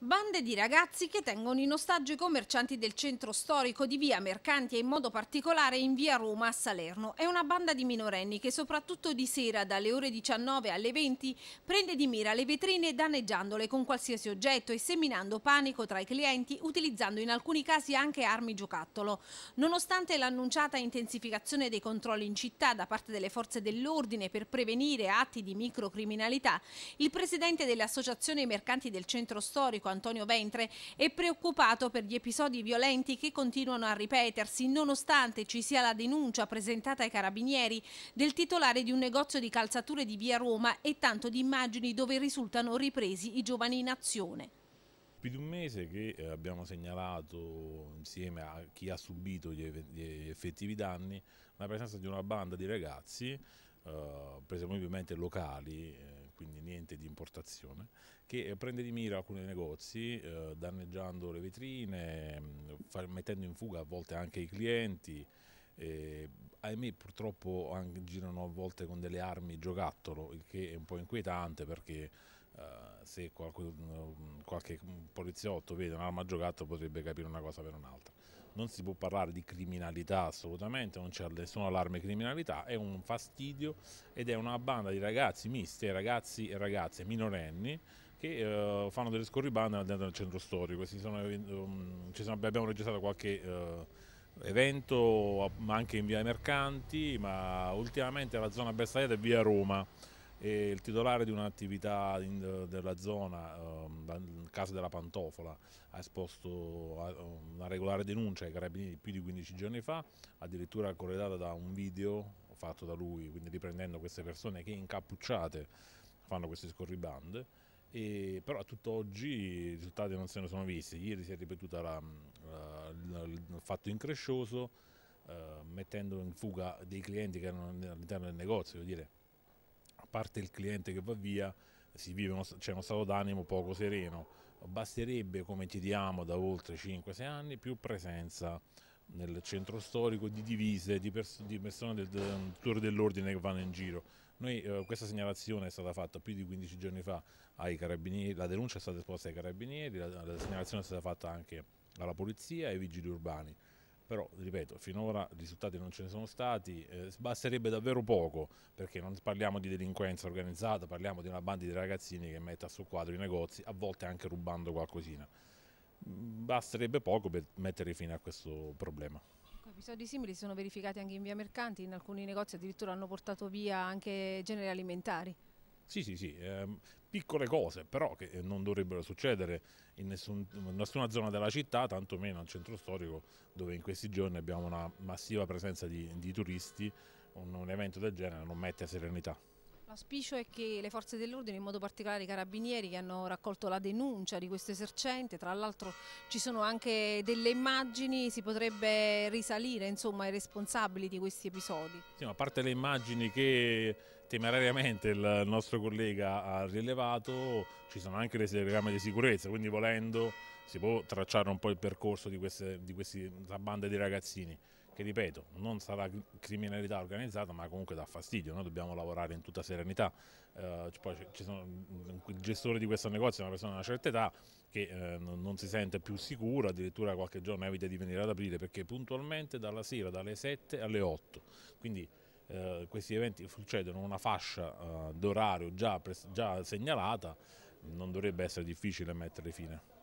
Bande di ragazzi che tengono in ostaggio i commercianti del centro storico di via Mercanti e in modo particolare in via Roma a Salerno. È una banda di minorenni che soprattutto di sera dalle ore 19 alle 20 prende di mira le vetrine danneggiandole con qualsiasi oggetto e seminando panico tra i clienti utilizzando in alcuni casi anche armi giocattolo. Nonostante l'annunciata intensificazione dei controlli in città da parte delle forze dell'ordine per prevenire atti di microcriminalità, il presidente dell'associazione mercanti del centro storico medico Antonio Ventre è preoccupato per gli episodi violenti che continuano a ripetersi nonostante ci sia la denuncia presentata ai carabinieri del titolare di un negozio di calzature di via Roma e tanto di immagini dove risultano ripresi i giovani in azione più di un mese che eh, abbiamo segnalato insieme a chi ha subito gli effettivi danni la presenza di una banda di ragazzi, eh, prese ovviamente locali, eh, quindi niente di importazione, che eh, prende di mira alcuni negozi eh, danneggiando le vetrine, mm, far, mettendo in fuga a volte anche i clienti. Eh, ahimè purtroppo anche, girano a volte con delle armi giocattolo, il che è un po' inquietante perché Uh, se mm, qualche, qualche, mm, poliziotto vede un'arma giocattolo potrebbe capire una cosa per un'altra non si può parlare di criminalità assolutamente, non c'è nessun allarme criminalità, è un fastidio ed è una banda di ragazzi misti, ragazzi e ragazze minorenni che eh, fanno delle scorribande dentro il centro storico. Sono, um, sono, abbiamo registrato qualche uh, evento ma anche in via Mercanti, ma ultimamente la zona Bersagliata è via Roma e il titolare di un'attività della zona, nel ehm, caso della Pantofola, ha esposto ehm, una regolare denuncia ai carabinieri più di 15 giorni fa, addirittura corredata da un video fatto da lui, quindi riprendendo queste persone che incappucciate fanno queste scorribande. E, però a tutt'oggi i risultati non se ne sono visti. Ieri si è ripetuto il fatto increscioso, eh, mettendo in fuga dei clienti che erano all'interno del negozio. Dire, parte il cliente che va via, si vive uno, c'è uno stato d'animo poco sereno. Basterebbe, come chiediamo da oltre 5-6 anni, più presenza nel centro storico di divise, di, pers di persone del, del dell'ordine che vanno in giro. Noi, eh, questa segnalazione è stata fatta più di 15 giorni fa ai carabinieri, la denuncia è stata esposta ai carabinieri, la, la segnalazione è stata fatta anche alla polizia e ai vigili urbani però ripeto, finora risultati non ce ne sono stati, eh, basterebbe davvero poco, perché non parliamo di delinquenza organizzata, parliamo di una banda di ragazzini che mette a suo quadro i negozi, a volte anche rubando qualcosina. Mm, basterebbe poco per mettere fine a questo problema. Ecco, episodi simili si sono verificati anche in via Mercanti, in alcuni negozi addirittura hanno portato via anche generi alimentari. Sì, sì, sì, ehm, piccole cose però che eh, non dovrebbero succedere in, nessun, in nessuna zona della città, tantomeno al centro storico dove in questi giorni abbiamo una massiva presenza di, di turisti, un, un evento del genere non mette serenità. L'aspicio è che le forze dell'ordine, in modo particolare i carabinieri che hanno raccolto la denuncia di questo esercente, tra l'altro ci sono anche delle immagini, si potrebbe risalire insomma, ai responsabili di questi episodi. Sì, a parte le immagini che temerariamente il nostro collega ha rilevato, ci sono anche le telecamere di sicurezza, quindi volendo si può tracciare un po' il percorso di, queste, di questa banda di ragazzini che ripeto non sarà criminalità organizzata ma comunque dà fastidio, noi dobbiamo lavorare in tutta serenità, eh, sono, il mm, gestore di questo negozio è una persona di una certa età che eh, non si sente più sicura, addirittura qualche giorno evita di venire ad aprire perché puntualmente dalla sera dalle 7 alle 8, quindi eh, questi eventi succedono in una fascia eh, d'orario già, già segnalata, non dovrebbe essere difficile metterle fine.